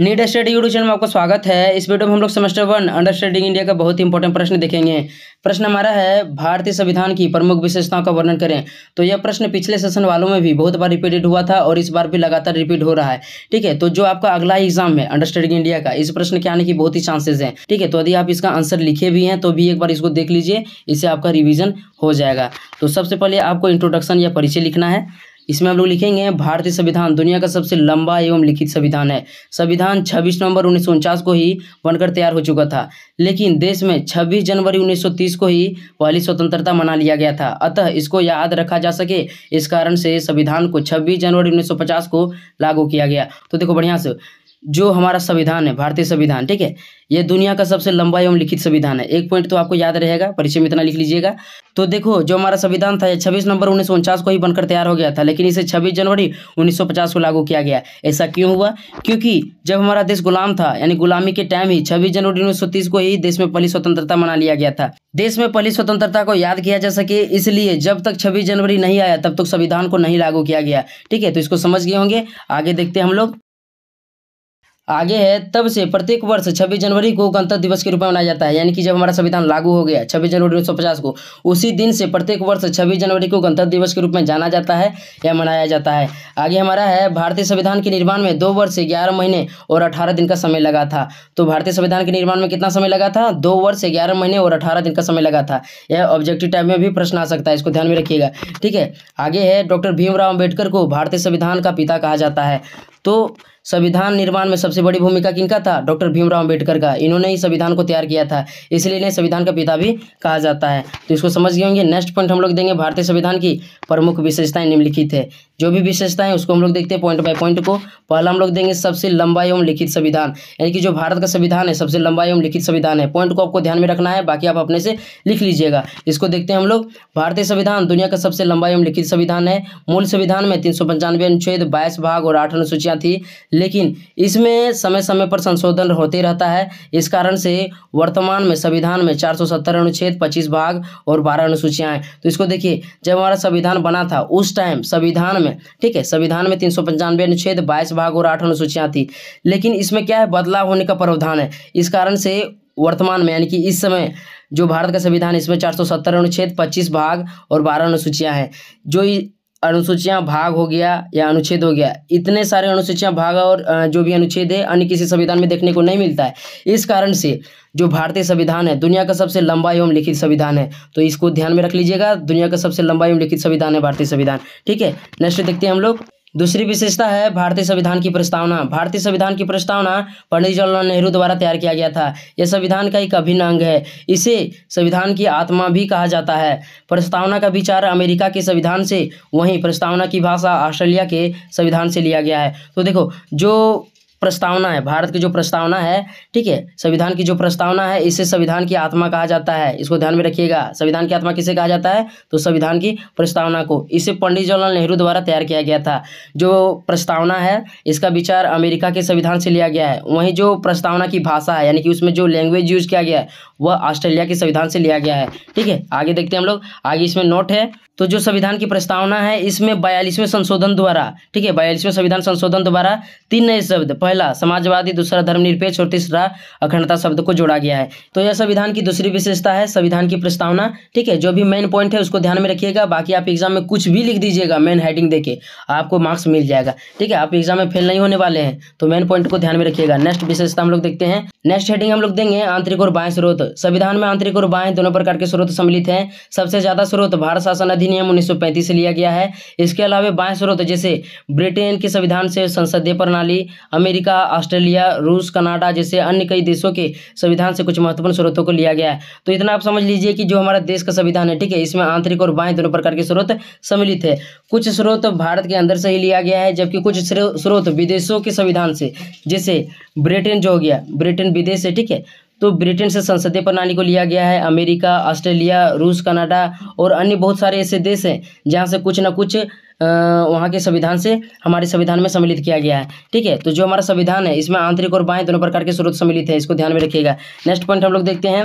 NEET study YouTube channel में आपका स्वागत है इस वीडियो में हम लोग सेमेस्टर वन अंडरस्टैंडिंग इंडिया का बहुत ही इंपॉर्टेंट प्रश्न देखेंगे प्रश्न हमारा है भारतीय संविधान की प्रमुख विशेषताओं का वर्णन करें तो यह प्रश्न पिछले सेशन वालों में भी बहुत बार रिपीटेड हुआ था और इस बार भी लगातार रिपीट हो रहा है ठीक है तो जो आपका अगला एग्जाम है अंडरस्टैंडिंग इंडिया का इस प्रश्न के आने की बहुत ही चांसेस है ठीक है तो यदि आप इसका आंसर लिखे भी हैं तो भी एक बार इसको देख लीजिए इससे आपका रिविजन हो जाएगा तो सबसे पहले आपको इंट्रोडक्शन या परिचय लिखना है इसमें हम लोग लिखेंगे भारतीय संविधान दुनिया का सबसे लंबा एवं लिखित संविधान है संविधान 26 नवंबर उन्नीस को ही बनकर तैयार हो चुका था लेकिन देश में 26 जनवरी 1930 को ही पहली स्वतंत्रता मना लिया गया था अतः इसको याद रखा जा सके इस कारण से संविधान को छब्बीस जनवरी उन्नीस को लागू किया गया तो देखो बढ़िया से जो हमारा संविधान है भारतीय संविधान ठीक है ये दुनिया का सबसे लंबा एवं लिखित संविधान है एक पॉइंट तो आपको याद रहेगा परिचय में इतना लिख लीजिएगा तो देखो जो हमारा संविधान था ये 26 नवंबर उन्नीस को ही बनकर तैयार हो गया था लेकिन इसे 26 जनवरी 1950 को लागू किया गया ऐसा क्यों हुआ क्योंकि जब हमारा देश गुलाम था यानी गुलामी के टाइम ही छब्बीस जनवरी उन्नीस को ही देश में पहली स्वतंत्रता मना लिया गया था देश में पहली स्वतंत्रता को याद किया जा सके इसलिए जब तक छब्बीस जनवरी नहीं आया तब तक संविधान को नहीं लागू किया गया ठीक है तो इसको समझ गए होंगे आगे देखते हम लोग आगे है तब से प्रत्येक वर्ष छब्बीस जनवरी को गणतंत्र दिवस के रूप में मनाया जाता है यानी कि जब हमारा संविधान लागू हो गया छब्बीस जनवरी 1950 को उसी दिन से प्रत्येक वर्ष छब्बीस जनवरी को गणतंत्र दिवस के रूप में जाना जाता है या मनाया जाता है आगे हमारा है भारतीय संविधान के निर्माण में दो वर्ष ग्यारह महीने और अठारह दिन का समय लगा था तो भारतीय संविधान के निर्माण में कितना समय लगा था दो वर्ष ग्यारह महीने और अठारह दिन का समय लगा था यह ऑब्जेक्टिव टाइप में भी प्रश्न आ सकता है इसको ध्यान में रखिएगा ठीक है आगे है डॉक्टर भीमराव अम्बेडकर को भारतीय संविधान का पिता कहा जाता है तो संविधान निर्माण में सबसे बड़ी भूमिका किनका था डॉक्टर भीमराव अंबेडकर का इन्होंने ही संविधान को तैयार किया था इसलिए इन्हें संविधान का पिता भी कहा जाता है तो इसको समझ गए होंगे नेक्स्ट पॉइंट हम लोग देंगे भारतीय संविधान की प्रमुख विशेषताएं निम्नलिखित है जो भी विशेषता है उसको हम लोग देखते हैं पॉइंट बाय पॉइंट को पहला हम लोग देंगे सबसे लंबा एवं लिखित संविधान यानी कि जो भारत का संविधान है सबसे लंबा एवं लिखित संविधान है पॉइंट को आपको ध्यान में रखना है बाकी आप अपने से लिख लीजिएगा इसको देखते हैं हम लोग भारतीय संविधान दुनिया का सबसे लंबा एवं लिखित संविधान है मूल संविधान में तीन सौ पंचानवे अनुच्छेद बाईस भाग और आठ अनुसूचियाँ थी लेकिन इसमें समय समय पर संशोधन होते रहता है इस कारण से वर्तमान में संविधान में चार सौ सत्तर अनुच्छेद पच्चीस भाग और बारह अनुसूचियाँ हैं तो इसको देखिए जब हमारा संविधान बना था उस टाइम संविधान में ठीक है संविधान में तीन सौ पंचानवे अनुच्छेद बाईस भाग और आठ अनुसूचियाँ थी लेकिन इसमें क्या है बदलाव होने का प्रावधान है इस कारण से वर्तमान में यानी कि इस समय जो भारत का संविधान इसमें चार सौ सत्तर अनुच्छेद पच्चीस भाग और बारह अनुसूचियां हैं जो अनुसूचियां भाग हो गया या अनुच्छेद हो गया इतने सारे अनुसूचियां भाग और जो भी अनुच्छेद है अन्य किसी संविधान में देखने को नहीं मिलता है इस कारण से जो भारतीय संविधान है दुनिया का सबसे लंबा एवं लिखित संविधान है तो इसको ध्यान में रख लीजिएगा दुनिया का सबसे लंबा एवं लिखित संविधान है भारतीय संविधान ठीक है नेक्स्ट देखते हैं हम लोग दूसरी विशेषता है भारतीय संविधान की प्रस्तावना भारतीय संविधान की प्रस्तावना पंडित जवाहरलाल नेहरू द्वारा तैयार किया गया था यह संविधान का एक अभिन्न अंग है इसे संविधान की आत्मा भी कहा जाता है प्रस्तावना का विचार अमेरिका के संविधान से वहीं प्रस्तावना की भाषा ऑस्ट्रेलिया के संविधान से लिया गया है तो देखो जो प्रस्तावना है भारत की जो प्रस्तावना है ठीक है संविधान की जो प्रस्तावना है इसे संविधान की आत्मा कहा जाता है इसको ध्यान में रखिएगा संविधान की आत्मा किसे कहा जाता है तो संविधान की प्रस्तावना को इसे पंडित जवाहरलाल नेहरू द्वारा तैयार किया गया था जो प्रस्तावना है इसका विचार अमेरिका के संविधान से लिया गया है वहीं जो प्रस्तावना की भाषा है यानी कि उसमें जो लैंग्वेज यूज किया गया है वह ऑस्ट्रेलिया के संविधान से लिया गया है ठीक है आगे देखते हैं हम लोग आगे इसमें नोट है तो जो संविधान की प्रस्तावना है इसमें बयालीसवें संशोधन द्वारा ठीक है बयालीसवें संविधान संशोधन द्वारा तीन नए शब्द पहला समाजवादी दूसरा धर्मनिरपेक्ष और तीसरा अखंडता शब्द को जोड़ा गया है तो यह संविधान की दूसरी विशेषता है संविधान की प्रस्तावना ठीक है जो भी मेन पॉइंट है उसको ध्यान में रखिएगा बाकी आप एग्जाम में कुछ भी लिख दीजिएगा मेन हेडिंग देखे आपको मार्क्स मिल जाएगा ठीक है आप एग्जाम में फेल नहीं होने वाले हैं तो मेन पॉइंट को ध्यान में रखिएगा नेक्स्ट विशेषता हम लोग देखते हैं नेक्स्ट हेडिंग हम लोग देंगे आंतरिक और बाय स्रोत संविधान में आंतरिक और बाह्य दोनों प्रकार के स्रोत सम्मिलित हैं सबसे ज़्यादा स्रोत भारत शासन अधिनियम उन्नीस से लिया गया है इसके अलावा बाह्य स्रोत जैसे ब्रिटेन के संविधान से संसदीय प्रणाली अमेरिका ऑस्ट्रेलिया रूस कनाडा जैसे अन्य कई देशों के संविधान से कुछ महत्वपूर्ण स्रोतों को लिया गया है तो इतना आप समझ लीजिए कि जो हमारा देश का संविधान है ठीक है इसमें आंतरिक और बाह्य दोनों प्रकार के स्रोत सम्मिलित है कुछ स्रोत भारत के अंदर से ही लिया गया है जबकि कुछ स्रोत विदेशों के संविधान से जैसे ब्रिटेन जो हो गया ब्रिटेन विदेश है ठीक है तो ब्रिटेन से संसदीय प्रणाली को लिया गया है अमेरिका ऑस्ट्रेलिया रूस कनाडा और अन्य बहुत सारे ऐसे देश हैं जहाँ से कुछ ना कुछ वहाँ के संविधान से हमारे संविधान में सम्मिलित किया गया है ठीक है तो जो हमारा संविधान है इसमें आंतरिक और बाएं दोनों प्रकार के स्रोत सम्मिलित है इसको ध्यान में रखिएगा नेक्स्ट पॉइंट हम लोग देखते हैं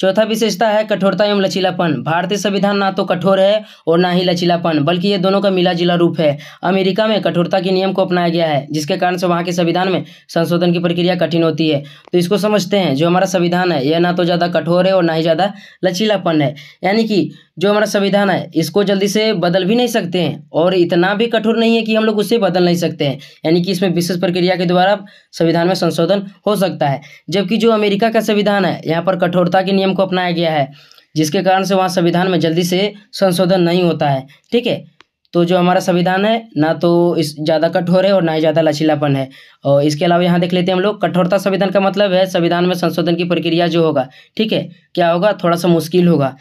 चौथा विशेषता है कठोरता एवं लचीलापन भारतीय संविधान ना तो कठोर है और ना ही लचीलापन बल्कि ये दोनों का मिला जिला रूप है अमेरिका में कठोरता के नियम को अपनाया गया है जिसके कारण से वहाँ के संविधान में संशोधन की प्रक्रिया कठिन होती है तो इसको समझते हैं जो हमारा संविधान है यह ना तो ज़्यादा कठोर है और ना ही ज़्यादा लचीलापन है यानी कि जो हमारा संविधान है इसको जल्दी से बदल भी नहीं सकते हैं और इतना भी कठोर नहीं है कि हम लोग उसे बदल नहीं सकते हैं यानी कि इसमें विशेष प्रक्रिया के द्वारा संविधान में संशोधन हो सकता है जबकि जो अमेरिका का संविधान है यहाँ पर कठोरता के नियम नियम को अपनाया गया है जिसके कारण से वहाँ संविधान में जल्दी से संशोधन नहीं होता है ठीक है तो जो हमारा संविधान है ना तो इस ज़्यादा कठोर है और ना ही ज़्यादा लचीलापन है और इसके अलावा यहाँ देख लेते हैं हम लोग कठोरता संविधान का मतलब है संविधान में संशोधन की प्रक्रिया जो होगा ठीक है क्या होगा थोड़ा सा मुश्किल होगा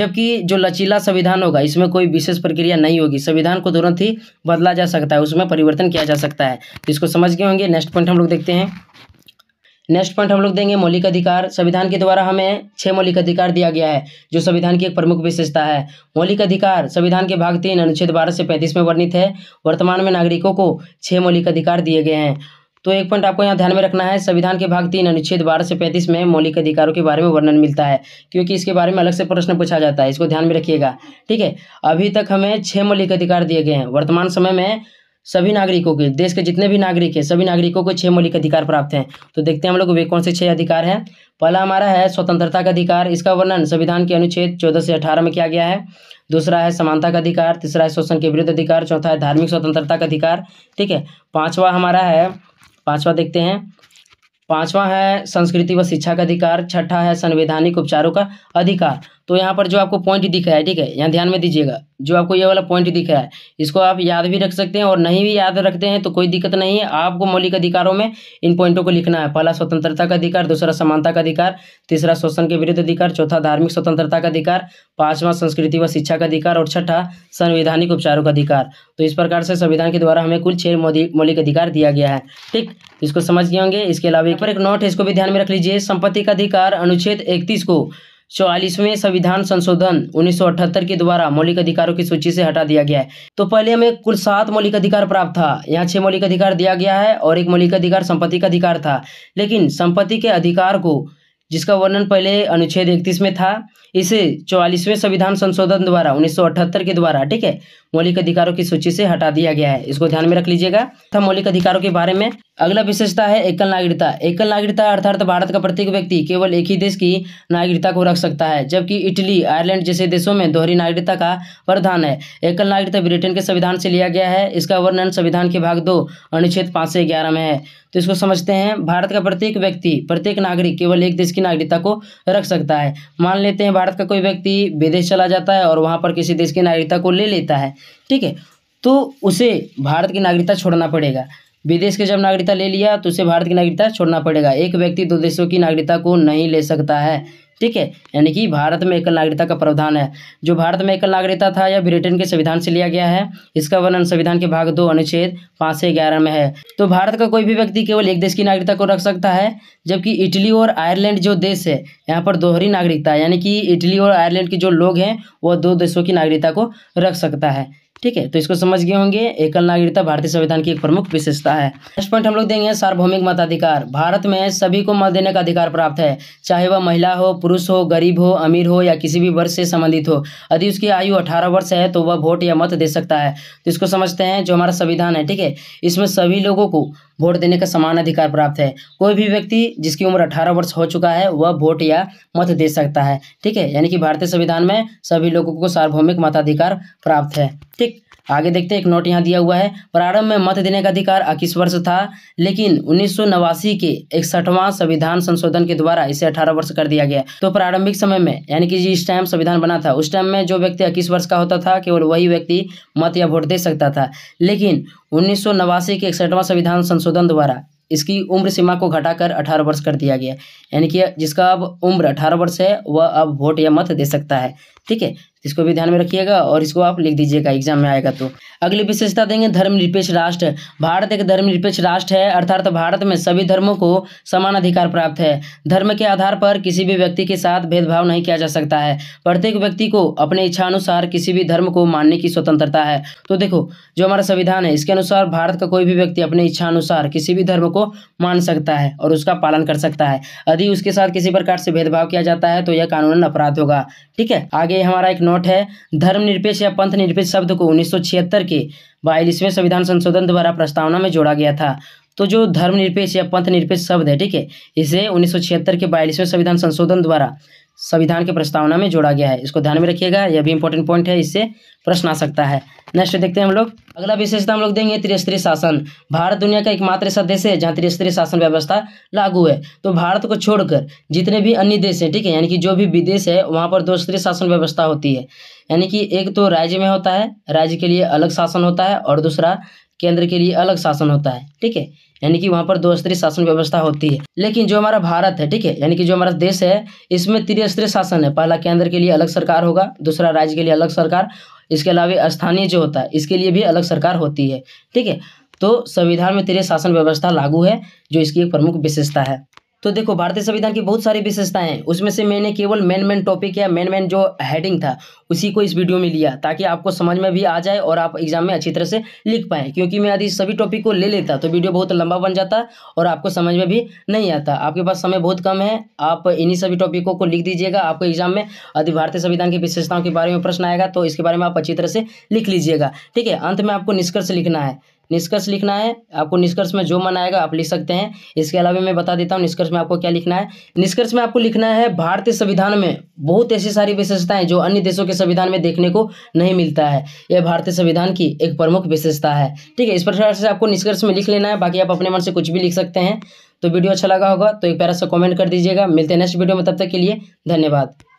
जबकि जो लचीला संविधान होगा इसमें कोई विशेष प्रक्रिया नहीं होगी संविधान को तुरंत ही बदला जा सकता है उसमें परिवर्तन किया जा सकता है तो इसको समझ गए होंगे नेक्स्ट पॉइंट हम लोग देखते हैं नेक्स्ट पॉइंट हम लोग देंगे मौलिक अधिकार संविधान के द्वारा हमें छह मौलिक अधिकार दिया गया है जो संविधान की एक प्रमुख विशेषता है मौलिक अधिकार संविधान के भाग तीन अनुच्छेद बारह से पैंतीस में वर्णित है वर्तमान में नागरिकों को छह मौलिक अधिकार दिए गए हैं तो एक पॉइंट आपको यहाँ ध्यान में रखना है संविधान के भाग तीन अनुच्छेद बारह से पैंतीस में मौलिक अधिकारों के बारे में वर्णन मिलता है क्योंकि इसके बारे में अलग से प्रश्न पूछा जाता है इसको ध्यान में रखिएगा ठीक है अभी तक हमें छह मौलिक अधिकार दिए गए हैं वर्तमान समय में सभी नागरिकों के देश के जितने भी नागरिक हैं सभी नागरिकों को छह मौलिक अधिकार प्राप्त हैं तो देखते हैं हम लोग वे कौन से छह अधिकार हैं पहला हमारा है स्वतंत्रता का अधिकार इसका वर्णन संविधान के अनुच्छेद चौदह से अठारह में किया गया है दूसरा है समानता का अधिकार तीसरा है शोषण के विरुद्ध अधिकार चौथा है धार्मिक स्वतंत्रता का अधिकार ठीक है पाँचवा हमारा है पाँचवा देखते हैं पांचवा है संस्कृति व शिक्षा का अधिकार छठा है संवैधानिक उपचारों का अधिकार तो यहाँ पर जो आपको पॉइंट दिख रहा है ठीक है यहाँ ध्यान में दीजिएगा जो आपको ये वाला पॉइंट दिख रहा है इसको आप याद भी रख सकते हैं और नहीं भी याद रखते हैं तो कोई दिक्कत नहीं है आपको मौलिक अधिकारों में इन पॉइंटों को लिखना है पहला स्वतंत्रता का अधिकार दूसरा समानता का अधिकार तीसरा शोषण के विरुद्ध अधिकार चौथा धार्मिक स्वतंत्रता का अधिकार पांचवा संस्कृति व शिक्षा का अधिकार और छठा संवैधानिक उपचारों का अधिकार तो इस प्रकार से संविधान के द्वारा हमें कुल छह मौलिक अधिकार दिया गया है ठीक इसको समझ गए होंगे इसके अलावा पर एक नोट है इसको भी ध्यान में रख लीजिए संपत्ति का अधिकार अनुच्छेद इकतीस को चौवालीसवें संविधान संशोधन 1978 के द्वारा मौलिक अधिकारों की सूची से हटा दिया गया है तो पहले हमें कुल सात मौलिक अधिकार प्राप्त था यहाँ छह मौलिक अधिकार दिया गया है और एक मौलिक अधिकार संपत्ति का अधिकार था लेकिन संपत्ति के अधिकार को जिसका वर्णन पहले अनुच्छेद इकतीस में था इसे चौवालीसवें संविधान संशोधन द्वारा 1978 के द्वारा ठीक है मौलिक अधिकारों की सूची से हटा दिया गया है इसको ध्यान में रख लीजिएगा था मौलिक अधिकारों के बारे में अगला विशेषता है एकल नागरिकता एकल नागरिकता अर्थात भारत का प्रत्येक व्यक्ति केवल एक ही देश की नागरिकता को रख सकता है जबकि इटली आयरलैंड जैसे देशों में दोहरी नागरिकता का प्रावधान है एकल नागरिकता ब्रिटेन के संविधान से लिया गया है इसका वर्णन संविधान के भाग दो अनुच्छेद पाँच से ग्यारह में है तो इसको समझते हैं भारत का प्रत्येक व्यक्ति प्रत्येक नागरिक केवल एक देश की नागरिकता को रख सकता है मान लेते हैं भारत का कोई व्यक्ति विदेश चला जाता है और वहाँ पर किसी देश की नागरिकता को ले लेता है ठीक है तो उसे भारत की नागरिकता छोड़ना पड़ेगा विदेश के जब नागरिकता ले लिया तो उसे भारत की नागरिकता छोड़ना पड़ेगा एक व्यक्ति दो देशों की नागरिकता को नहीं ले सकता है ठीक है यानी कि भारत में एकल नागरिकता का प्रावधान है जो भारत में एकल नागरिकता था यह ब्रिटेन के संविधान से लिया गया है इसका वर्णन संविधान के भाग दो अनुच्छेद पाँच से ग्यारह में है तो भारत का कोई भी व्यक्ति केवल एक देश की नागरिकता को रख सकता है जबकि इटली और आयरलैंड जो देश है यहाँ पर दोहरी नागरिकता यानी कि इटली और आयरलैंड के जो लोग हैं वह दो देशों की नागरिकता को रख सकता है ठीक है तो इसको समझ गए होंगे एकल नागरिकता भारतीय संविधान की एक प्रमुख विशेषता है नेक्स्ट पॉइंट हम लोग देंगे सार्वभौमिक मताधिकार भारत में सभी को मत देने का अधिकार प्राप्त है चाहे वह महिला हो पुरुष हो गरीब हो अमीर हो या किसी भी वर्ष से संबंधित हो यदि उसकी आयु अठारह वर्ष है तो वह वोट या मत दे सकता है तो इसको समझते हैं जो हमारा संविधान है ठीक है इसमें सभी लोगों को वोट देने का समान अधिकार प्राप्त है कोई भी व्यक्ति जिसकी उम्र अठारह वर्ष हो चुका है वह वोट या मत दे सकता है ठीक है यानी कि भारतीय संविधान में सभी लोगों को सार्वभौमिक मताधिकार प्राप्त है ठीक आगे देखते हैं एक नोट यहाँ दिया हुआ है प्रारंभ में मत देने का अधिकार इक्कीस वर्ष था लेकिन उन्नीस के इकसठवां संविधान संशोधन के द्वारा इसे 18 वर्ष कर दिया गया तो प्रारंभिक समय में यानी कि जिस टाइम संविधान बना था उस टाइम में जो व्यक्ति इक्कीस वर्ष का होता था केवल वही व्यक्ति मत या वोट दे सकता था लेकिन उन्नीस के इकसठवां संविधान संशोधन द्वारा इसकी उम्र सीमा को घटाकर 18 वर्ष कर दिया गया यानी कि जिसका अब उम्र 18 वर्ष है वह अब वोट या मत दे सकता है ठीक है इसको भी ध्यान में रखिएगा और इसको आप लिख दीजिएगा एग्जाम में आएगा तो अगली विशेषता देंगे धर्मनिरपेक्ष राष्ट्र भारत एक धर्मनिरपेक्ष राष्ट्र है अर्थात भारत में सभी धर्मों को समान अधिकार प्राप्त है धर्म के आधार पर किसी भी व्यक्ति के साथ भेदभाव नहीं किया जा सकता है प्रत्येक व्यक्ति को अपने इच्छानुसार किसी भी धर्म को मानने की स्वतंत्रता है तो देखो जो हमारा संविधान है इसके अनुसार भारत का कोई भी व्यक्ति अपने इच्छानुसार किसी भी धर्म को मान सकता है और उसका पालन कर सकता है यदि उसके साथ किसी प्रकार से भेदभाव किया जाता है तो यह कानूनन अपराध होगा ठीक है आगे हमारा एक नोट है धर्मनिरपेक्ष या पंथ निरपेक्ष शब्द को उन्नीस के बयालीसवें संविधान संशोधन द्वारा प्रस्तावना में जोड़ा गया था तो जो धर्मनिरपेक्ष या पंथ निरपेक्ष शब्द है ठीक है इसे उन्नीस के बयालीसवें संविधान संशोधन द्वारा संविधान के प्रस्तावना में जोड़ा गया है इसको ध्यान में रखिएगा यह भी इंपॉर्टेंट पॉइंट है इससे प्रश्न आ सकता है नेक्स्ट देखते हैं हम लोग अगला विशेषता हम लोग देंगे त्रिस्तरीय शासन भारत दुनिया का एकमात्र ऐसा देश है जहाँ त्रिस्तरीय शासन व्यवस्था लागू है तो भारत को छोड़कर जितने भी अन्य देश हैं ठीक है यानी कि जो भी विदेश है वहाँ पर दो स्तरीय शासन व्यवस्था होती है यानी कि एक तो राज्य में होता है राज्य के लिए अलग शासन होता है और दूसरा केंद्र के लिए अलग शासन होता है ठीक है यानी कि वहाँ पर दो स्तरीय शासन व्यवस्था होती है लेकिन जो हमारा भारत है ठीक है यानी कि जो हमारा देश है इसमें त्रिस्तरीय शासन है पहला केंद्र के लिए अलग सरकार होगा दूसरा राज्य के लिए अलग सरकार इसके अलावा स्थानीय जो होता है इसके लिए भी अलग सरकार होती है ठीक है तो संविधान में त्रिय शासन व्यवस्था लागू है जो इसकी एक प्रमुख विशेषता है तो देखो भारतीय संविधान की बहुत सारी विशेषताएं हैं उसमें से मैंने केवल मेन मेन टॉपिक या मेन मेन जो हेडिंग था उसी को इस वीडियो में लिया ताकि आपको समझ में भी आ जाए और आप एग्जाम में अच्छी तरह से लिख पाएँ क्योंकि मैं यदि सभी टॉपिक को ले लेता तो वीडियो बहुत लंबा बन जाता और आपको समझ में भी नहीं आता आपके पास समय बहुत कम है आप इन्हीं सभी टॉपिकों को लिख दीजिएगा आपको एग्जाम में यदि भारतीय संविधान की विशेषताओं के बारे में प्रश्न आएगा तो इसके बारे में आप अच्छी तरह से लिख लीजिएगा ठीक है अंत में आपको निष्कर्ष लिखना है निष्कर्ष लिखना है आपको निष्कर्ष में जो मन आएगा आप लिख सकते हैं इसके अलावा मैं बता देता हूँ निष्कर्ष में आपको क्या लिखना है निष्कर्ष में आपको लिखना है भारतीय संविधान में बहुत ऐसी सारी विशेषताएं जो अन्य देशों के संविधान में देखने को नहीं मिलता है यह भारतीय संविधान की एक प्रमुख विशेषता है ठीक है इस प्रकार से आपको निष्कर्ष में लिख लेना है बाकी आप अपने मन से कुछ भी लिख सकते हैं तो वीडियो अच्छा लगा होगा तो एक प्यारा सा कॉमेंट कर दीजिएगा मिलते हैं नेक्स्ट वीडियो में तब तक के लिए धन्यवाद